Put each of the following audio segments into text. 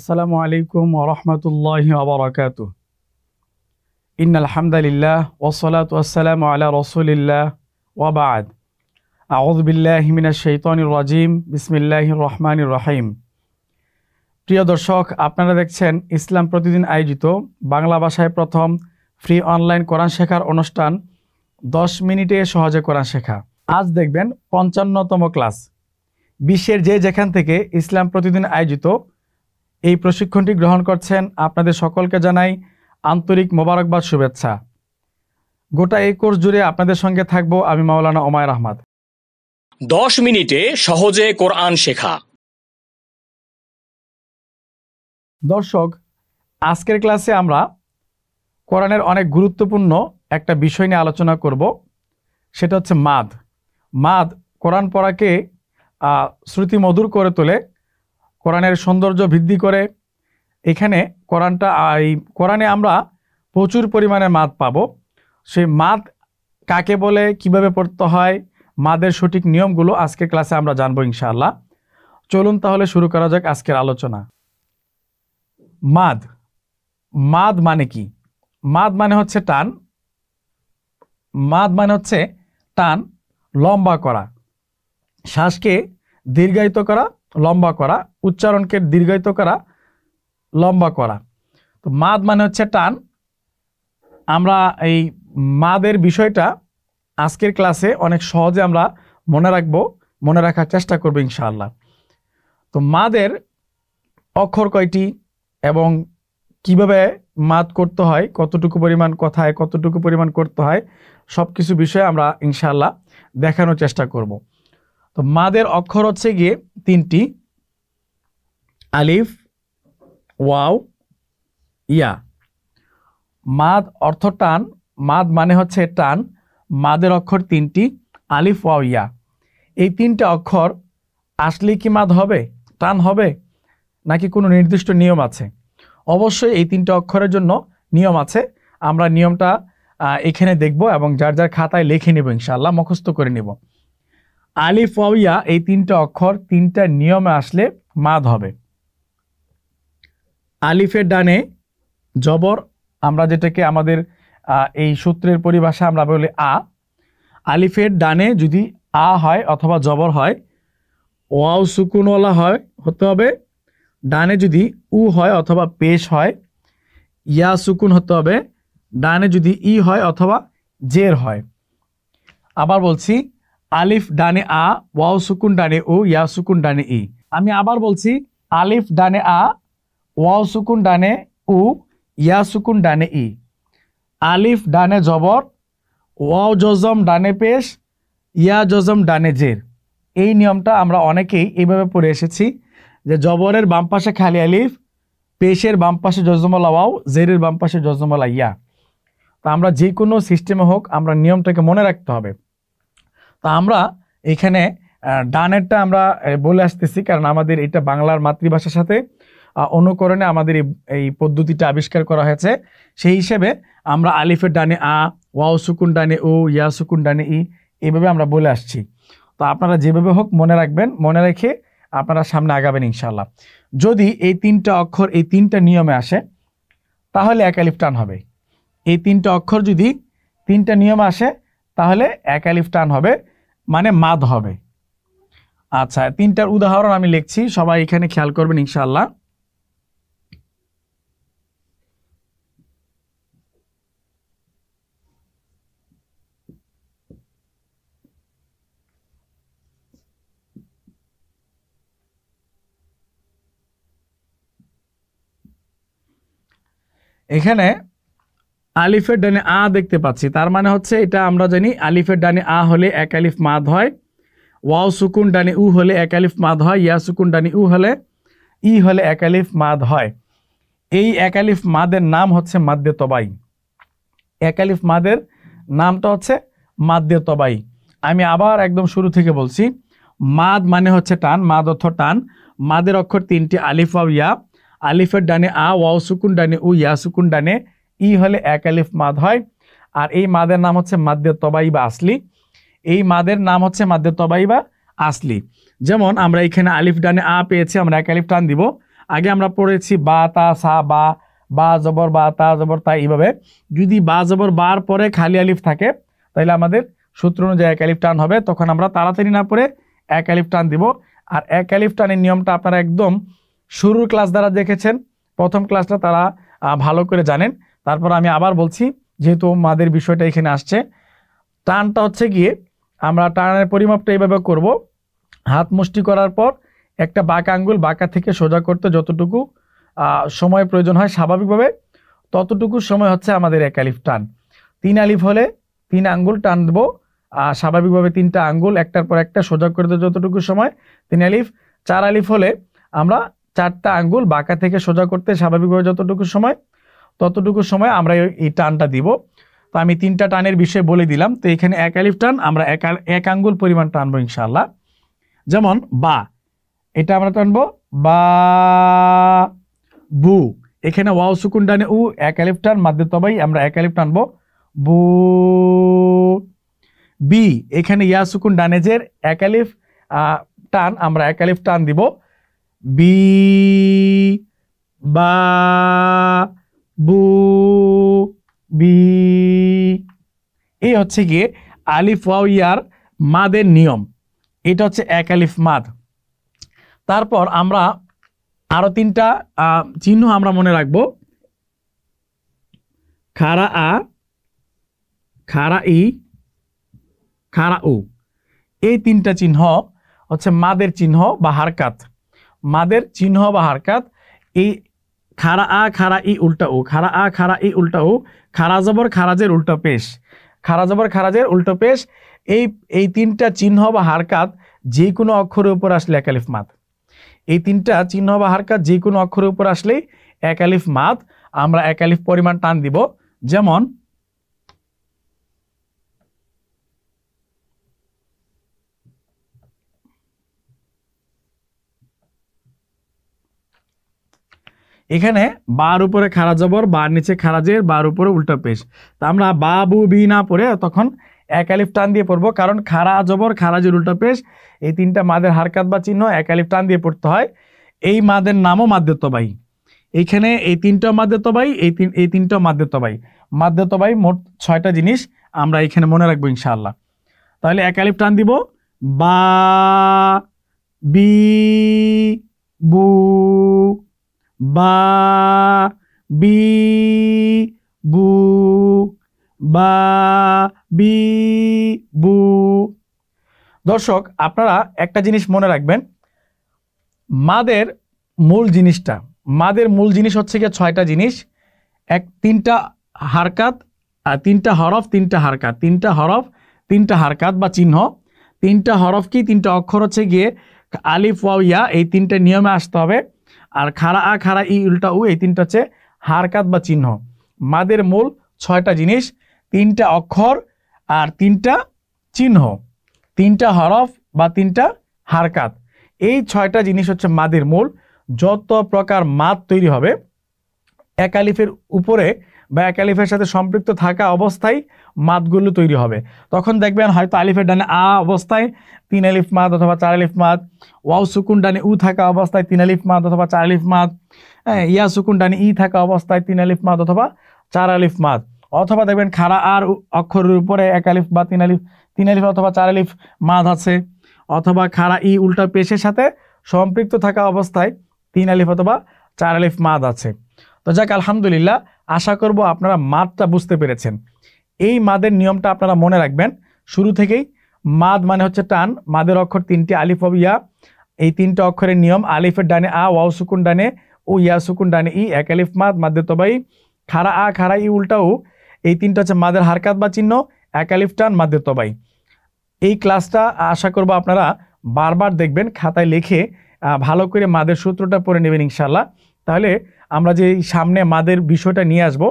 আসসালামু আলাইকুম ওরহমতুল্লাহ আবরকাত ইন আলহামদুলিল্লাহ ওসলাত ওসালাম আলা রসুলিল্লাহ ওয়াবাদ আউদবিল্লাহমিনা শৈতানুর রাজিম বিসমিল্লাহ রহমানুর রাহিম প্রিয় দর্শক আপনারা দেখছেন ইসলাম প্রতিদিন আয়োজিত বাংলা ভাষায় প্রথম ফ্রি অনলাইন কোরআন শেখার অনুষ্ঠান দশ মিনিটে সহজে কোরআন শেখা আজ দেখবেন পঞ্চান্নতম ক্লাস বিশ্বের যে যেখান থেকে ইসলাম প্রতিদিন আয়োজিত এই প্রশিক্ষণটি গ্রহণ করছেন আপনাদের সকলকে জানাই আন্তরিক মোবারকবাদ শুভেচ্ছা গোটা এই কোর্স জুড়ে আপনাদের সঙ্গে থাকব আমি মাওলানা ওমায়ের আহমদ দশ মিনিটে সহজে কোরআন শেখা দর্শক আজকের ক্লাসে আমরা কোরআনের অনেক গুরুত্বপূর্ণ একটা বিষয় নিয়ে আলোচনা করব সেটা হচ্ছে মাদ মাদ কোরআন পড়াকে শ্রুতিমধুর করে তোলে কোরআনের সৌন্দর্য বৃদ্ধি করে এখানে কোরআনটা এই কোরআনে আমরা প্রচুর পরিমাণে মাদ পাব সেই মাদ কাকে বলে কিভাবে পড়তে হয় মাদের সঠিক নিয়মগুলো আজকের ক্লাসে আমরা জানবো ইনশাআল্লাহ চলুন তাহলে শুরু করা যাক আজকের আলোচনা মাদ মাদ মানে কি মাদ মানে হচ্ছে টান মাদ মানে হচ্ছে টান লম্বা করা শ্বাসকে দীর্ঘায়িত করা লম্বা করা উচ্চারণকে দীর্ঘায়িত করা লম্বা করা তো মাদ মানে হচ্ছে টান আমরা এই মাদের বিষয়টা আজকের ক্লাসে অনেক সহজে আমরা মনে রাখব মনে রাখার চেষ্টা করবো ইনশাআল্লাহ তো মাদের অক্ষর কয়টি এবং কিভাবে মাত করতে হয় কতটুকু পরিমাণ কথায় কতটুকু পরিমাণ করতে হয় সব কিছু বিষয়ে আমরা ইনশাআল্লাহ দেখানোর চেষ্টা করব তো মাদের অক্ষর হচ্ছে গিয়ে তিনটি আলিফ ওয়াও ইয়া মাদ অর্থ টান মাদ মানে হচ্ছে টান মাদের অক্ষর তিনটি আলিফ ওয়াও ইয়া এই তিনটে অক্ষর আসলে কি মাদ হবে টান হবে নাকি কোনো নির্দিষ্ট নিয়ম আছে অবশ্যই এই তিনটে অক্ষরের জন্য নিয়ম আছে আমরা নিয়মটা এখানে দেখব এবং যার যার খাতায় লিখে নেব ইনশাআল্লাহ মুখস্থ করে নেব আলিফ ওয়া এই তিনটা অক্ষর তিনটা নিয়মে আসলে মাদ হবে আলিফের ডানে জবর আমরা যেটাকে আমাদের এই সূত্রের পরিভাষা আমরা বলি আ আলিফের ডানে যদি আ হয় অথবা জবর হয় ওয়াও সুকুনওয়ালা হয় হতে হবে ডানে যদি উ হয় অথবা পেশ হয় ইয়া সুকুন হতে হবে ডানে যদি ই হয় অথবা জের হয় আবার বলছি আলিফ ডানে আ ওয়াও সুকুন ডানে ও ইয়া সুকুন ডানে ই আমি আবার বলছি আলিফ ডানে আ ওয়াও সুকুন ডানে উ ইয়া সুকুন ডানে ই আলিফ ডানে জবর ওয়াও জজম ডানে পেশ ইয়া জজম ডানে জের এই নিয়মটা আমরা অনেকেই এইভাবে পড়ে এসেছি যে জবরের বাম পাশে খালি আলিফ পেশের বাম পাশে জজমলা ওয়াও জেরের বাম পাশে জজমলা ইয়া তা আমরা যে কোনো সিস্টেমে হোক আমরা নিয়মটাকে মনে রাখতে হবে তা আমরা এখানে ডানেরটা আমরা বলে আসতেছি কারণ আমাদের এটা বাংলার মাতৃভাষার সাথে অনুকরণে আমাদের এই পদ্ধতিটা আবিষ্কার করা হয়েছে সেই হিসেবে আমরা আলিফের ডানে আ ওয়াও সুকুন ডানে ও ইয়া সুকুন ডানে ই এভাবে আমরা বলে আসছি তো আপনারা যেভাবে হোক মনে রাখবেন মনে রেখে আপনারা সামনে আগাবেন ইনশাল্লাহ যদি এই তিনটা অক্ষর এই তিনটা নিয়মে আসে তাহলে এক আলিফ টান হবে এই তিনটা অক্ষর যদি তিনটা নিয়ম আসে তাহলে এক আলিফ টান হবে মানে মাদ হবে আচ্ছা তিনটার উদাহরণ আমি লিখছি সবাই এখানে খেয়াল করবেন ইনশাল্লাহ এখানে আলিফের ডানে আ দেখতে পাচ্ছি তার মানে হচ্ছে এটা আমরা জানি আলিফের ডানে আ হলে এক আলিফ মাদ হয় ওয়াও সুকুন ডানে উ হলে এক আলিফ মাদ হয় ইয়া সুকুন ডানে উ হলে ই হলে এক আলিফ মাদ হয় এই এক আলিফ মাদের নাম হচ্ছে মাদ্যে তবাই এক আলিফ মাদের নামটা হচ্ছে মাদ্যে তবাই আমি আবার একদম শুরু থেকে বলছি মাদ মানে হচ্ছে টান মাদ অর্থ টান মাদের অক্ষর তিনটি আলিফ ওয়া ইয়া আলিফের ডানে আ ওয়াও সুকুন ডানে উ ইয়া সুকুন ডানে ই হলে এক আলিফ মাদ হয় আর এই মাদের নাম হচ্ছে মাদ্যে তবাই বা আসলি এই মাদের নাম হচ্ছে মাদ্যে তবাই বা আসলি যেমন আমরা এখানে আলিফ ডানে আ পেয়েছি আমরা এক আলিফ টান দিব আগে আমরা পড়েছি বা তা সা বা বা জবর বা তা জবর তা এইভাবে যদি বা জবর বার পরে খালি আলিফ থাকে তাহলে আমাদের সূত্র অনুযায়ী এক আলিফ টান হবে তখন আমরা তাড়াতাড়ি না পড়ে এক আলিফ টান দিব আর এক আলিফ টানের নিয়মটা আপনারা একদম শুরুর ক্লাস দ্বারা দেখেছেন প্রথম ক্লাসটা তারা ভালো করে জানেন তারপর আমি আবার বলছি যেহেতু মাদের বিষয়টা এখানে আসছে টানটা হচ্ছে গিয়ে আমরা টানের পরিমাপটা এইভাবে করব হাত মুষ্টি করার পর একটা বাঁকা আঙ্গুল বাঁকা থেকে সোজা করতে যতটুকু সময় প্রয়োজন হয় স্বাভাবিকভাবে ততটুকু সময় হচ্ছে আমাদের এক আলিফ টান তিন আলিফ হলে তিন আঙ্গুল টান দেবো স্বাভাবিকভাবে তিনটা আঙ্গুল একটার পর একটা সোজা করতে যতটুকু সময় তিন আলিফ চার আলিফ হলে আমরা চারটা আঙ্গুল বাঁকা থেকে সোজা করতে স্বাভাবিকভাবে যতটুকু সময় ততটুকু সময় আমরা এই টানটা দিব তো আমি তিনটা টানের বিষয়ে বলে দিলাম তো এখানে এক আলিফ টান আমরা এক আঙ্গুল পরিমাণ টানবো ইনশাল্লাহ যেমন বা এটা আমরা টানবো বা বু এখানে ওয়াও সুকুন টানে উ এক আলিফ টান মাদ্দে তবাই আমরা এক আলিফ টানবো বু বি এখানে ইয়া সুকুন ডানেজের এক আলিফ টান আমরা এক আলিফ টান দিব বি বা বু বি এই হচ্ছে গিয়ে আলিফ ওয়াউ ইয়ার মাদের নিয়ম এটা হচ্ছে এক আলিফ মাদ তারপর আমরা আরও তিনটা চিহ্ন আমরা মনে রাখব খারা আ খারা ই খারা উ এই তিনটা চিহ্ন হচ্ছে মাদের চিহ্ন বা হারকাত মাদের চিহ্ন বা হারকাত এই খাড়া আ খাড়া ই উল্টা ও খাড়া আ খাড়া ই উল্টা ও খাড়া জবর খারাজের উল্টো পেশ খাড়া জবর খারাজের উল্টো পেশ এই এই তিনটা চিহ্ন বা হারকাত যে কোনো অক্ষরের উপর আসলে একালিফ মাত এই তিনটা চিহ্ন বা হারকাত যে কোনো অক্ষরের উপর আসলেই একালিফ মাত আমরা একালিফ পরিমাণ টান দিব যেমন এখানে বার উপরে খারা জবর বার নিচে খারা জের বার উপরে উল্টো পেশ তা আমরা বা বু বি না পড়ে তখন এক আলিফ টান দিয়ে পড়বো কারণ খারা জবর খারা জের উল্টো পেশ এই তিনটা মাদের হারকাত বা চিহ্ন এক আলিফ টান দিয়ে পড়তে হয় এই মাদের নামও মাদ্যতবাহী এইখানে এই তিনটা মাদ্যতবাহী এই তিন এই তিনটা মাদ্যতবাহী মাদ্যতবাহী মোট ছয়টা জিনিস আমরা এখানে মনে রাখবো ইনশাআল্লাহ তাহলে এক আলিফ টান দিব বা বি বু বা বি বু বা বি বু দর্শক আপনারা একটা জিনিস মনে রাখবেন মাদের মূল জিনিসটা মাদের মূল জিনিস হচ্ছে গিয়ে ছয়টা জিনিস এক তিনটা হারকাত তিনটা হরফ তিনটা হারকাত তিনটা হরফ তিনটা হারকাত বা চিহ্ন তিনটা হরফ কি তিনটা অক্ষর হচ্ছে গিয়ে আলিফ ইয়া এই তিনটা নিয়মে আসতে হবে আর খাড়া আ খাড়া ই উল্টা উ এই তিনটা হচ্ছে হারকাত বা চিহ্ন মাদের মূল ছয়টা জিনিস তিনটা অক্ষর আর তিনটা চিহ্ন তিনটা হরফ বা তিনটা হারকাত এই ছয়টা জিনিস হচ্ছে মাদের মূল যত প্রকার মাদ তৈরি হবে একালিফের উপরে বা একালিফের সাথে সম্পৃক্ত থাকা অবস্থায় মাদগুলো তৈরি হবে তখন দেখবেন হয়তো আলিফের ডানে আ অবস্থায় তিন আলিফ মাদ অথবা চার আলিফ মাদ ওয়াও সুকুন ডানে উ থাকা অবস্থায় তিন আলিফ মাদ অথবা চার আলিফ মাদ হ্যাঁ ইয়া সুকুন ডানে ই থাকা অবস্থায় তিন আলিফ মাদ অথবা চার আলিফ মাদ অথবা দেখবেন খাড়া আর অক্ষরের উপরে এক আলিফ বা তিন আলিফ তিন আলিফ অথবা চার আলিফ মাদ আছে অথবা খাড়া ই উল্টা পেশের সাথে সম্পৃক্ত থাকা অবস্থায় তিন আলিফ অথবা চার আলিফ মাদ আছে তো যাক আলহামদুলিল্লাহ আশা করব আপনারা মাদটা বুঝতে পেরেছেন এই মাদের নিয়মটা আপনারা মনে রাখবেন শুরু থেকেই মাদ মানে হচ্ছে টান মাদের অক্ষর তিনটি আলিফ ইয়া এই তিনটা অক্ষরের নিয়ম আলিফের ডানে আ ওয়াও সুকুন ডানে ও ইয়া সুকুন ডানে ই এক আলিফ মাদ মাদে তবাই খাড়া আ খাড়া ই উল্টাও এই তিনটা হচ্ছে মাদের হারকাত বা চিহ্ন এক আলিফ টান মাদে তবাই এই ক্লাসটা আশা করব আপনারা বারবার দেখবেন খাতায় লিখে ভালো করে মাদের সূত্রটা পড়ে নেবেন ইনশাল্লাহ তাহলে আমরা যে সামনে মাদের বিষয়টা নিয়ে আসবো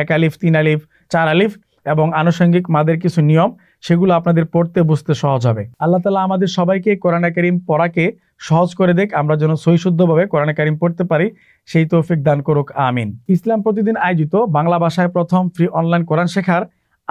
এক আলিফ তিন আলিফ চার আলিফ এবং আনুষঙ্গিক মাদের কিছু নিয়ম সেগুলো আপনাদের পড়তে বুঝতে সহজ হবে আল্লাহ তালা আমাদের সবাইকে কোরআন করিম পড়াকে সহজ করে দেখ আমরা যেন সৈশুদ্ধভাবে কোরআন করিম পড়তে পারি সেই তৌফিক দান করুক আমিন ইসলাম প্রতিদিন আয়োজিত বাংলা ভাষায় প্রথম ফ্রি অনলাইন কোরআন শেখার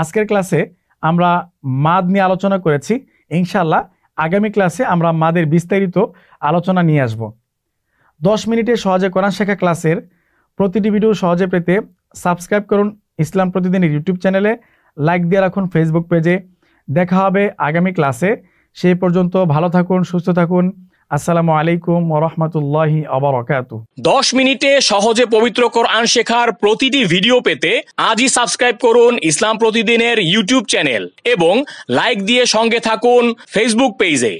আজকের ক্লাসে আমরা মাদ নিয়ে আলোচনা করেছি ইনশাল্লাহ আগামী ক্লাসে আমরা মাদের বিস্তারিত আলোচনা নিয়ে আসব দশ মিনিটে সহজে কোরআন শেখা ক্লাসের প্রতিটি ভিডিও সহজে পেতে সাবস্ক্রাইব করুন ইসলাম প্রতিদিনের ইউটিউব চ্যানেলে লাইক দিয়ে রাখুন ফেসবুক পেজে দেখা হবে আগামী ক্লাসে সেই পর্যন্ত ভালো থাকুন সুস্থ থাকুন আসসালামু আলাইকুম রহমতুল্লাহি অবরকাত দশ মিনিটে সহজে পবিত্র কোরআন শেখার প্রতিটি ভিডিও পেতে আজই সাবস্ক্রাইব করুন ইসলাম প্রতিদিনের ইউটিউব চ্যানেল এবং লাইক দিয়ে সঙ্গে থাকুন ফেসবুক পেজে